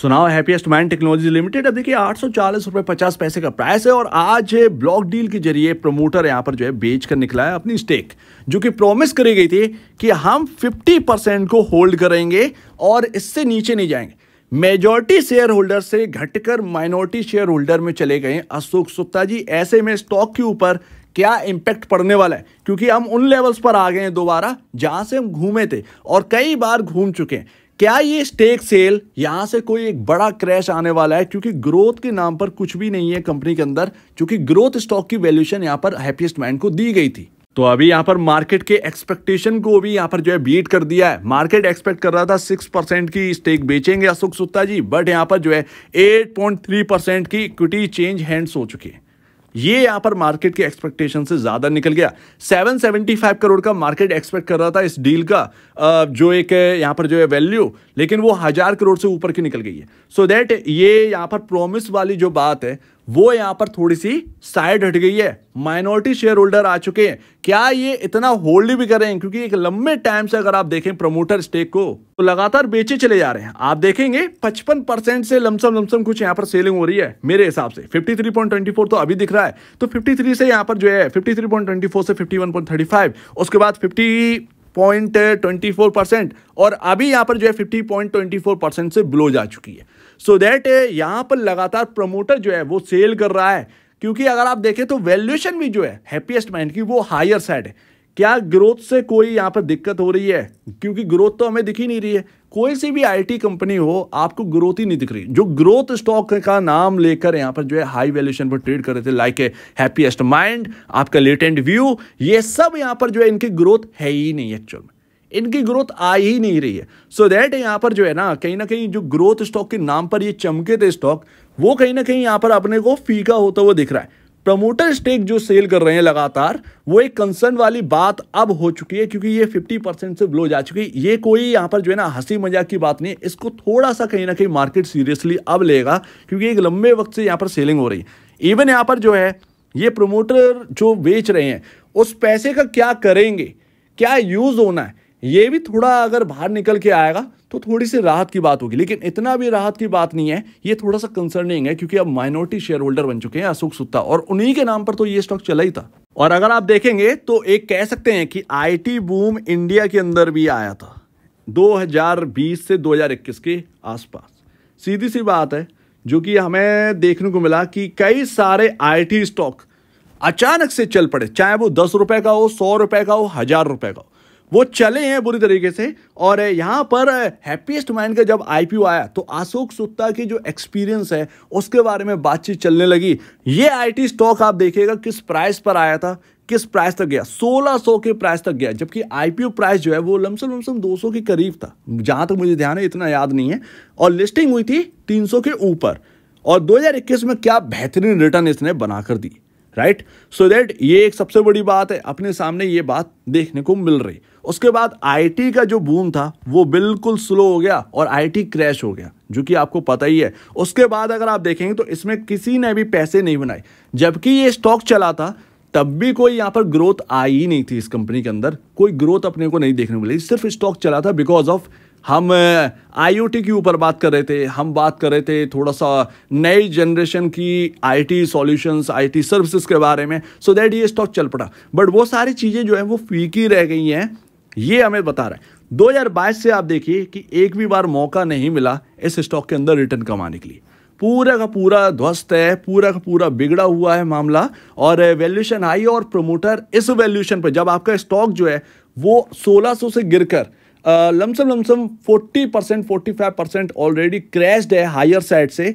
सुनाओ happiest man technology limited अब देखिए आठ सौ चालीस रुपये पचास पैसे का प्राइस है और आज ब्लॉक डील के जरिए प्रमोटर यहाँ पर जो है बेच कर निकला है अपनी स्टेक जो कि प्रॉमिस करी गई थी कि हम फिफ्टी परसेंट को होल्ड करेंगे और इससे नीचे नहीं जाएंगे मेजॉरिटी शेयर होल्डर से घटकर माइनॉरिटी शेयर होल्डर में चले गए अशोक सुप्ता जी ऐसे में स्टॉक के ऊपर क्या इम्पैक्ट पड़ने वाला है क्योंकि हम उन लेवल्स पर आ गए हैं दोबारा जहां से हम घूमे थे और कई बार घूम चुके हैं क्या ये स्टेक सेल यहां से कोई एक बड़ा क्रैश आने वाला है क्योंकि ग्रोथ के नाम पर कुछ भी नहीं है कंपनी के अंदर क्योंकि ग्रोथ स्टॉक की वैल्यूएशन यहां पर हैप्पीएस्ट माइंड को दी गई थी तो अभी यहाँ पर मार्केट के एक्सपेक्टेशन को भी यहाँ पर जो है बीट कर दिया है मार्केट एक्सपेक्ट कर रहा था सिक्स परसेंट की स्टेक बेचेंगे अशोक सुत्ता जी बट यहाँ पर जो है एट पॉइंट थ्री परसेंट की इक्विटी चेंज हैंड्स हो चुकी है ये यहां पर मार्केट के एक्सपेक्टेशन से ज़्यादा निकल गया 775 करोड़ का मार्केट एक्सपेक्ट कर रहा था इस डील का जो एक यहाँ पर जो है वैल्यू लेकिन वो हज़ार करोड़ से ऊपर की निकल गई है सो so दैट ये यहाँ पर प्रोमिस वाली जो बात है वो यहां पर थोड़ी सी साइड हट गई है माइनॉरिटी शेयर होल्डर आ चुके हैं क्या ये इतना होल्ड भी कर रहे हैं क्योंकि एक लंबे टाइम से अगर आप देखें प्रमोटर स्टेक को तो लगातार बेचे चले जा रहे हैं आप देखेंगे 55 परसेंट से लमसम लमसम कुछ यहाँ पर सेलिंग हो रही है मेरे हिसाब से 53.24 तो अभी दिख रहा है तो 53 से यहाँ पर जो है 53.24 से 51.35 उसके बाद fifty point twenty four percent और अभी यहाँ पर जो है fifty point twenty four percent से ब्लो जा चुकी है सो दैट eh, यहाँ पर लगातार प्रमोटर जो है वो सेल कर रहा है क्योंकि अगर आप देखें तो वैल्यूएशन भी जो है हैप्पीएस्ट माइंड की वो हायर साइड है क्या ग्रोथ से कोई यहाँ पर दिक्कत हो रही है क्योंकि ग्रोथ तो हमें दिख ही नहीं रही है कोई सी भी आईटी कंपनी हो आपको ग्रोथ ही नहीं दिख रही जो ग्रोथ स्टॉक का नाम लेकर यहाँ पर जो है हाई वैल्यूशन पर ट्रेड कर रहे थे लाइक ए हैप्पीएस्ट माइंड आपका लेटेंट व्यू ये सब यहाँ पर जो है इनकी ग्रोथ है ही नहीं एक्चुअल में इनकी ग्रोथ आ ही नहीं रही है सो so दैट यहाँ पर जो है ना कहीं ना कहीं जो ग्रोथ स्टॉक के नाम पर ये चमके थे स्टॉक वो कहीं ना कहीं यहाँ पर अपने को फीका होता हुआ दिख रहा है प्रमोटर स्टेक जो सेल कर रहे हैं लगातार वो एक कंसर्न वाली बात अब हो चुकी है क्योंकि ये 50 परसेंट से ब्लो जा चुकी है ये कोई यहाँ पर जो है ना हंसी मजाक की बात नहीं है इसको थोड़ा सा कहीं ना कहीं मार्केट सीरियसली अब लेगा क्योंकि एक लंबे वक्त से यहाँ पर सेलिंग हो रही है इवन यहाँ पर जो है ये प्रोमोटर जो बेच रहे हैं उस पैसे का क्या करेंगे क्या यूज़ होना है ये भी थोड़ा अगर बाहर निकल के आएगा तो थोड़ी सी राहत की बात होगी लेकिन इतना भी राहत की बात नहीं है ये थोड़ा सा कंसर्निंग है क्योंकि अब माइनॉरिटी शेयर होल्डर बन चुके हैं अशोक सुत्ता और उन्हीं के नाम पर तो ये स्टॉक चला ही था और अगर आप देखेंगे तो एक कह सकते हैं कि आईटी बूम इंडिया के अंदर भी आया था 2020 से 2021 के आसपास सीधी सी बात है जो कि हमें देखने को मिला कि कई सारे आई स्टॉक अचानक से चल पड़े चाहे वो दस रुपए का हो सौ रुपए का हो हजार रुपए का हो वो चले हैं बुरी तरीके से और यहाँ पर हैप्पीस्ट माइंड का जब आई आया तो अशोक सुत्ता की जो एक्सपीरियंस है उसके बारे में बातचीत चलने लगी ये आईटी स्टॉक आप देखिएगा किस प्राइस पर आया था किस प्राइस तक गया 1600 के प्राइस तक गया जबकि आईपीओ प्राइस जो है वो लमसम लमसम 200 के करीब था जहाँ तक मुझे ध्यान है इतना याद नहीं है और लिस्टिंग हुई थी तीन के ऊपर और दो में क्या बेहतरीन रिटर्न इसने बनाकर दी राइट सो दैट ये एक सबसे बड़ी बात है अपने सामने ये बात देखने को मिल रही उसके बाद आईटी का जो बूम था वो बिल्कुल स्लो हो गया और आईटी क्रैश हो गया जो कि आपको पता ही है उसके बाद अगर आप देखेंगे तो इसमें किसी ने भी पैसे नहीं बनाए जबकि ये स्टॉक चला था तब भी कोई यहाँ पर ग्रोथ आई ही नहीं थी इस कंपनी के अंदर कोई ग्रोथ अपने को नहीं देखने को मिली सिर्फ स्टॉक चला था बिकॉज ऑफ हम आईओटी के ऊपर बात कर रहे थे हम बात कर रहे थे थोड़ा सा नई जनरेशन की आईटी सॉल्यूशंस आईटी सर्विसेज के बारे में सो दैट ये स्टॉक चल पड़ा बट वो सारी चीज़ें जो है वो फीकी रह गई हैं ये हमें बता रहा है 2022 से आप देखिए कि एक भी बार मौका नहीं मिला इस स्टॉक के अंदर रिटर्न कमाने के लिए पूरा का पूरा ध्वस्त है पूरा का पूरा बिगड़ा हुआ है मामला और वैल्यूशन हाई और प्रोमोटर इस वैल्यूशन पर जब आपका स्टॉक जो है वो 1600 से गिरकर lump sum lump sum 40 percent forty percent already crashed है हायर साइड से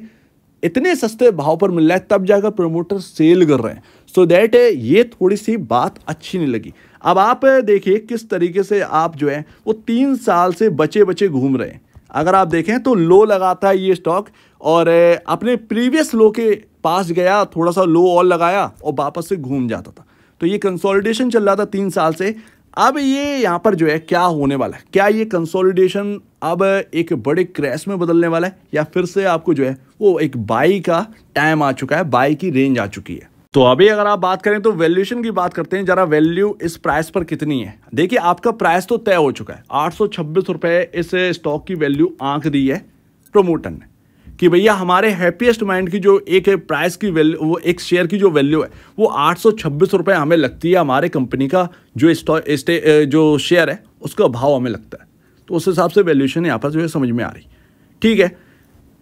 इतने सस्ते भाव पर मिल रहा है तब जाकर प्रमोटर सेल कर रहे हैं सो so दैट ये थोड़ी सी बात अच्छी नहीं लगी अब आप देखिए किस तरीके से आप जो है वो तीन साल से बचे बचे घूम रहे हैं अगर आप देखें तो लो लगाता है ये स्टॉक और अपने प्रीवियस लो के पास गया थोड़ा सा लो और लगाया और वापस से घूम जाता था तो ये कंसोलिडेशन चल रहा था तीन साल से अब ये यहाँ पर जो है क्या होने वाला है क्या ये कंसोलिडेशन अब एक बड़े क्रैश में बदलने वाला है या फिर से आपको जो है वो एक बाई का टाइम आ चुका है बाई की रेंज आ चुकी है तो अभी अगर आप बात करें तो वैल्यूएशन की बात करते हैं जरा वैल्यू इस प्राइस पर कितनी है देखिए आपका प्राइस तो तय हो चुका है आठ सौ इस स्टॉक की वैल्यू आंक दी है प्रोमोटर ने कि भैया हमारे हैप्पीएस्ट माइंड की जो एक प्राइस की वैल्यू वो एक शेयर की जो वैल्यू है वो आठ सौ हमें लगती है हमारे कंपनी का जो स्टॉक जो शेयर है उसका भाव हमें लगता है तो उस हिसाब से वैल्यूशन यहाँ पर जो है समझ में आ रही ठीक है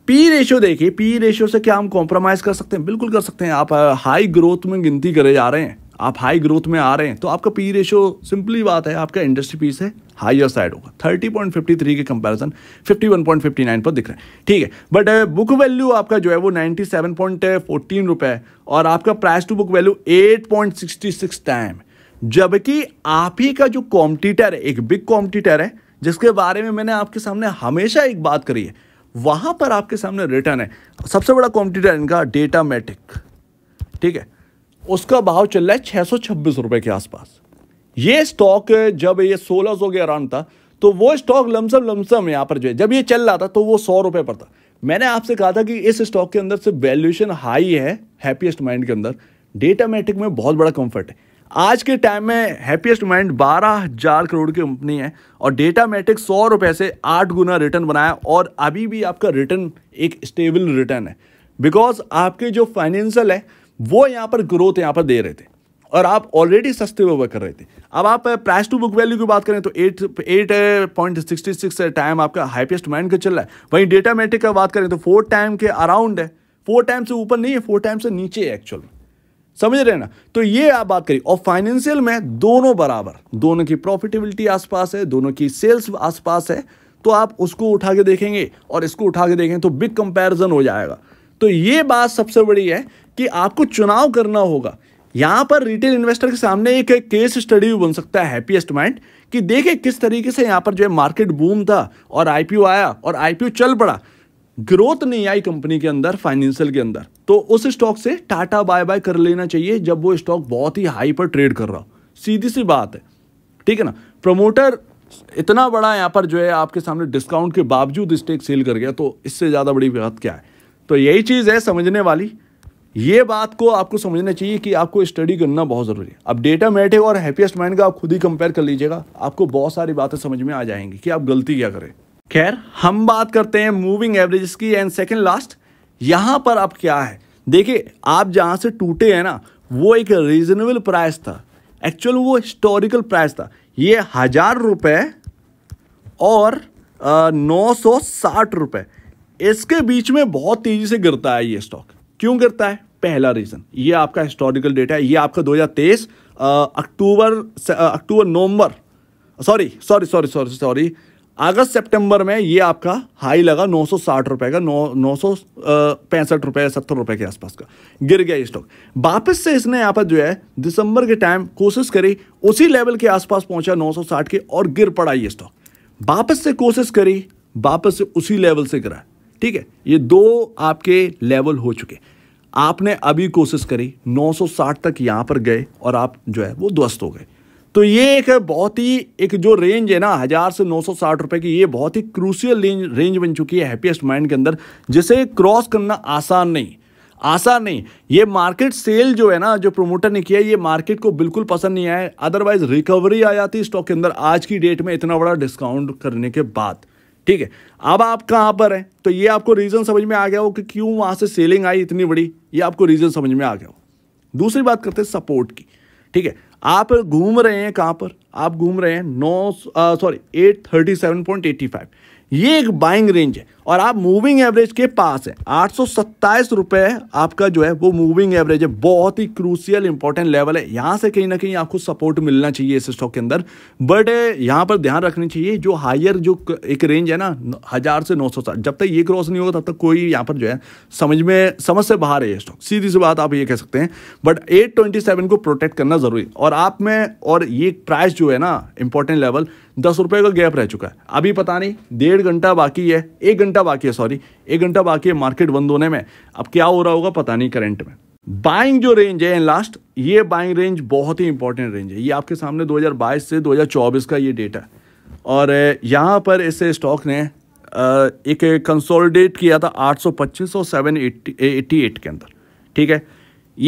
पी रेशियो देखिए पी रेशियो से क्या हम कॉम्प्रोमाइज़ कर सकते हैं बिल्कुल कर सकते हैं आप हाई ग्रोथ में गिनती करे जा रहे हैं आप हाई ग्रोथ में आ रहे हैं तो आपका पी रेशो सिंपली बात है आपका इंडस्ट्री पी से हाइयर साइड होगा थर्टी पॉइंट फिफ्टी थ्री के comparison fifty one point fifty nine पर दिख रहा है ठीक है बट बुक वैल्यू आपका जो है वो नाइन्टी सेवन पॉइंट फोर्टीन रुपये और आपका price to book value eight point sixty six time जबकि आप ही का जो कॉम्पिटिटर है एक बिग कॉम्पिटिटर है जिसके बारे में मैंने आपके सामने हमेशा एक बात करी है वहां पर आपके सामने रिटर्न है सबसे बड़ा कॉम्पिटिटर इनका डेटा मैटिक ठीक है उसका भाव चल रहा है छः सौ छब्बीस रुपये के आसपास ये स्टॉक जब ये सोलह सौ के अराउंड था तो वो स्टॉक लमसम लमसम यहाँ पर जो है जब ये चल रहा था तो वो सौ रुपये पर था मैंने आपसे कहा था कि इस स्टॉक के अंदर से वैल्यूएशन हाई है हैप्पीएस्ट माइंड के अंदर डेटा मैट्रिक में बहुत बड़ा कंफर्ट है आज के टाइम में हैप्पीएस्ट माइंड बारह हजार करोड़ की कंपनी है और डेटा मैट्रिक सौ रुपये से आठ गुना रिटर्न बनाया और अभी भी आपका रिटर्न एक स्टेबल रिटर्न है बिकॉज आपके जो फाइनेंशियल है वो यहाँ पर ग्रोथ यहाँ पर दे रहे थे और आप ऑलरेडी सस्ते में वर्क कर रहे थे अब आप प्राइस टू बुक वैल्यू की बात करें तो eight eight point sixty six time आपका हाईपेस्ट माइंड का चल रहा है वहीं डेटा मेट्रिक का बात करें तो फोर टाइम के अराउंड है फोर टाइम से ऊपर नहीं है फोर टाइम से नीचे है एक्चुअल समझ रहे ना तो ये आप बात करिए और फाइनेंशियल में दोनों बराबर दोनों की प्रॉफिटेबिलिटी आसपास है दोनों की सेल्स आसपास है तो आप उसको उठा के देखेंगे और इसको उठा के देखेंगे तो बिग कंपैरिजन हो जाएगा तो ये बात सबसे बड़ी है कि आपको चुनाव करना होगा यहाँ पर रिटेल इन्वेस्टर के सामने एक केस स्टडी भी बन सकता है हैप्पीएस्ट माइंड कि देखे किस तरीके से यहाँ पर जो है मार्केट बूम था और आईपीओ आया और आईपीओ चल पड़ा ग्रोथ नहीं आई कंपनी के अंदर फाइनेंशियल के अंदर तो उस स्टॉक से टाटा बाय बाय कर लेना चाहिए जब वो स्टॉक बहुत ही हाई पर ट्रेड कर रहा हो सीधी सी बात है ठीक है ना प्रमोटर इतना बड़ा यहाँ पर जो है आपके सामने डिस्काउंट के बावजूद स्टेक सेल कर गया तो इससे ज़्यादा बड़ी बात क्या है तो यही चीज़ है समझने वाली ये बात को आपको समझना चाहिए कि आपको स्टडी करना बहुत ज़रूरी है अब डेटा मैटिव और हैप्पीस्ट माइंड का आप खुद ही कंपेयर कर लीजिएगा आपको बहुत सारी बातें समझ में आ जाएंगी कि आप गलती क्या करें खैर हम बात करते हैं मूविंग एवरेज की एंड सेकेंड लास्ट यहाँ पर आप क्या है देखिए आप जहाँ से टूटे हैं ना वो एक रीजनेबल प्राइस था एक्चुअल वो हिस्टोरिकल प्राइस था ये हज़ार रुपये और नौ सौ साठ रुपये इसके बीच में बहुत तेजी से गिरता है ये स्टॉक क्यों गिरता है पहला रीजन ये आपका हिस्टोरिकल डेटा है ये आपका 2023 अक्टूबर अक्टूबर नवंबर sorry sorry sorry sorry sorry अगस्त सितंबर में ये आपका हाई लगा साठ रुपए का नौ नौ सौ पैंसठ रुपये सत्तर रुपए के आसपास का गिर गया स्टॉक वापस से इसने यहाँ पर जो है दिसंबर के टाइम कोशिश करी उसी लेवल के आसपास पहुंचा 960 के और गिर पड़ा ये स्टॉक वापस से कोशिश करी वापस से उसी लेवल से गिरा ठीक है ये दो आपके लेवल हो चुके आपने अभी कोशिश करी 960 तक यहाँ पर गए और आप जो है वो ध्वस्त हो गए तो ये एक बहुत ही एक जो रेंज है ना हज़ार से 960 रुपए की ये बहुत ही क्रूशियल रेंज रेंज बन चुकी है हैप्पीएस्ट माइंड के अंदर जिसे क्रॉस करना आसान नहीं आसान नहीं ये मार्केट सेल जो है ना जो प्रोमोटर ने किया ये मार्केट को बिल्कुल पसंद नहीं आया अदरवाइज रिकवरी आ जाती स्टॉक के अंदर आज की डेट में इतना बड़ा डिस्काउंट करने के बाद ठीक है अब आप कहाँ पर हैं तो ये आपको रीज़न समझ में आ गया हो कि क्यों वहाँ से सेलिंग आई इतनी बड़ी ये आपको रीज़न समझ में आ गया हो दूसरी बात करते हैं सपोर्ट की ठीक है आप घूम रहे हैं कहाँ पर आप घूम रहे हैं नौ sorry eight thirty seven point eighty five ये एक बाइंग रेंज है और आप मूविंग एवरेज के पास है आठ सौ आपका जो है वो मूविंग एवरेज है बहुत ही क्रूसियल इंपॉर्टेंट लेवल है यहां से कहीं ना कहीं आपको सपोर्ट मिलना चाहिए इस स्टॉक के अंदर बट यहां पर ध्यान रखनी चाहिए जो हायर जो एक रेंज है ना हज़ार से नौ सौ साठ जब तक ये क्रॉस नहीं होगा तब तक कोई यहां पर जो है समझ में समझ से बाहर है ये स्टॉक सीधी सी बात आप ये कह सकते हैं बट एट ट्वेंटी सेवन को प्रोटेक्ट करना ज़रूरी और आप में और ये प्राइस जो है ना इंपॉर्टेंट लेवल दस रुपये का गैप रह चुका है अभी पता नहीं डेढ़ घंटा बाकी है एक घंटा बाकी है सॉरी एक घंटा बाकी है मार्केट बंद होने में अब क्या हो रहा होगा पता नहीं करेंट में बाइंग जो रेंज है लास्ट ये बाइंग रेंज बहुत ही इंपॉर्टेंट रेंज है ये आपके सामने 2022 से 2024 का ये डेटा है और यहाँ पर इस स्टॉक ने एक कंसोलिडेट किया था 825 और 788 के अंदर ठीक है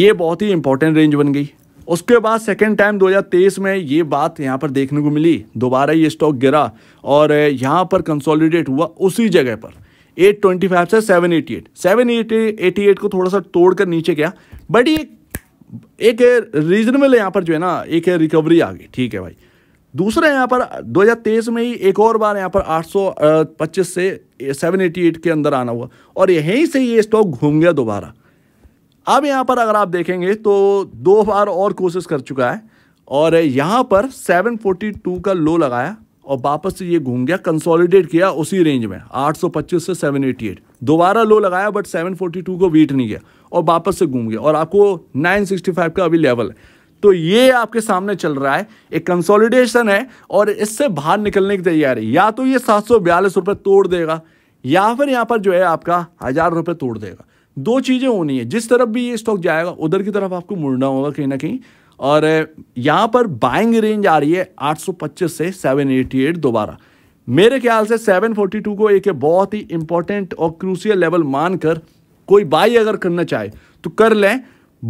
ये बहुत ही इंपॉर्टेंट रेंज बन गई उसके बाद सेकेंड टाइम 2023 में ये बात यहाँ पर देखने को मिली दोबारा ये स्टॉक गिरा और यहाँ पर कंसोलिडेट हुआ उसी जगह पर 825 से 788 788 को थोड़ा सा तोड़कर नीचे गया बट ये एक रीजनेबल यहाँ पर जो है ना एक रिकवरी आ गई ठीक है भाई दूसरा यहाँ पर 2023 में ही एक और बार यहाँ पर 825 से 788 के अंदर आना हुआ और यहीं से ये स्टॉक घूम गया दोबारा अब यहाँ पर अगर आप देखेंगे तो दो बार और कोशिश कर चुका है और यहाँ पर 742 का लो लगाया और वापस से ये घूम गया कंसोलिडेट किया उसी रेंज में 825 से 788 दोबारा लो लगाया बट 742 को बीट नहीं किया और वापस से घूम गया और आपको 965 का अभी लेवल है तो ये आपके सामने चल रहा है एक कंसोलिडेशन है और इससे बाहर निकलने की तैयारी या तो ये सात सौ बयालीस रुपये तोड़ देगा या फिर यहाँ पर जो है आपका हज़ार रुपये तोड़ देगा दो चीज़ें होनी है जिस तरफ भी ये स्टॉक जाएगा उधर की तरफ आपको मुड़ना होगा कहीं ना कहीं और यहाँ पर बाइंग रेंज आ रही है 825 से 788 दोबारा मेरे ख्याल से 742 को एक बहुत ही इंपॉर्टेंट और क्रूसियल लेवल मानकर कोई बाई अगर करना चाहे तो कर लें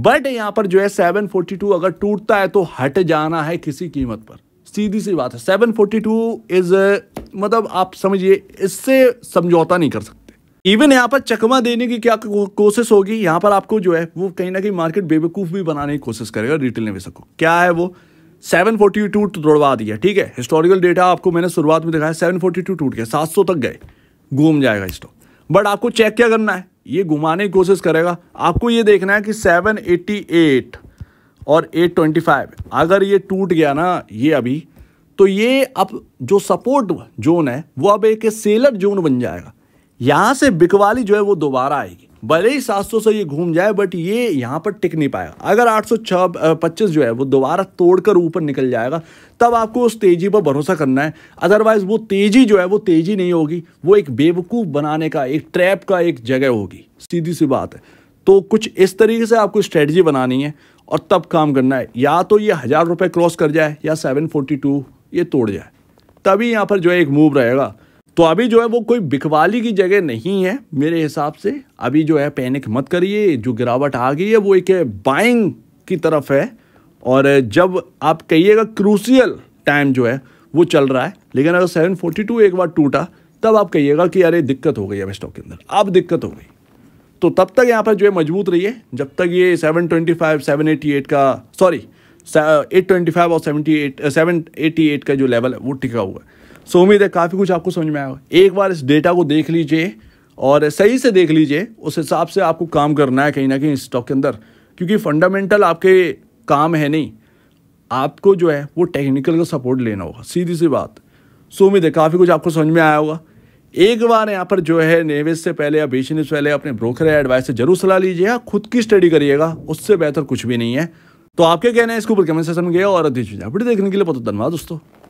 बट यहाँ पर जो है 742 अगर टूटता है तो हट जाना है किसी कीमत पर सीधी सी बात है 742 इज मतलब आप समझिए इससे समझौता नहीं कर सकते इवन यहाँ पर चकमा देने की क्या कोशिश होगी यहाँ पर आपको जो है वो कहीं ना कहीं मार्केट बेवकूफ़ भी बनाने की कोशिश करेगा रिटेल निवेशक को क्या है वो 742 टू तोड़वा दिया ठीक है हिस्टोरिकल डेटा आपको मैंने शुरुआत में दिखाया 742 टूट गया 700 तक गए घूम जाएगा स्टॉक बट आपको चेक क्या करना है ये घुमाने की कोशिश करेगा आपको ये देखना है कि 788 और 825 अगर ये टूट गया ना ये अभी तो ये अब जो सपोर्ट जोन है वो अब एक सेलर जोन बन जाएगा यहाँ से बिकवाली जो है वो दोबारा आएगी भले ही सात सौ से ये घूम जाए बट ये यहाँ पर टिक नहीं पाएगा अगर आठ सौ छः पच्चीस जो है वो दोबारा तोड़कर ऊपर निकल जाएगा तब आपको उस तेज़ी पर भरोसा करना है अदरवाइज़ वो तेज़ी जो है वो तेज़ी नहीं होगी वो एक बेवकूफ़ बनाने का एक ट्रैप का एक जगह होगी सीधी सी बात है तो कुछ इस तरीके से आपको स्ट्रेटजी बनानी है और तब काम करना है या तो ये हज़ार रुपये क्रॉस कर जाए या सेवन फोर्टी टू ये तोड़ जाए तभी यहाँ पर जो है एक मूव रहेगा तो अभी जो है वो कोई बिकवाली की जगह नहीं है मेरे हिसाब से अभी जो है पैनिक मत करिए जो गिरावट आ गई है वो एक बाइंग की तरफ है और जब आप कहिएगा क्रूसियल टाइम जो है वो चल रहा है लेकिन अगर सेवन फोर्टी टू एक बार टूटा तब आप कहिएगा कि अरे दिक्कत हो गई अब स्टॉक के अंदर अब दिक्कत हो गई तो तब तक यहाँ पर जो है मजबूत रहिए जब तक ये seven twenty five seven eighty eight का सॉरी एट ट्वेंटी फाइव और सेवेंटी सेवन एटी एट का जो लेवल है वो टिका हुआ है सो उम्मीद है काफ़ी कुछ आपको समझ में आया एक बार इस डेटा को देख लीजिए और सही से देख लीजिए उस हिसाब से आपको काम करना है कहीं ना कहीं स्टॉक के अंदर क्योंकि फंडामेंटल आपके काम है नहीं आपको जो है वो टेक्निकल का सपोर्ट लेना होगा सीधी सी बात सो उम्मीद है काफ़ी कुछ आपको समझ में आया होगा एक बार यहाँ पर जो है निवेश से पहले या बेचने से पहले अपने ब्रोकर या एडवाइस से जरूर सलाह लीजिए या हाँ, खुद की स्टडी करिएगा उससे बेहतर कुछ भी नहीं है तो आपके कहना है इसके ऊपर कमेंट सेशन गया और दीजिए देखने के लिए बहुत धन्यवाद दोस्तों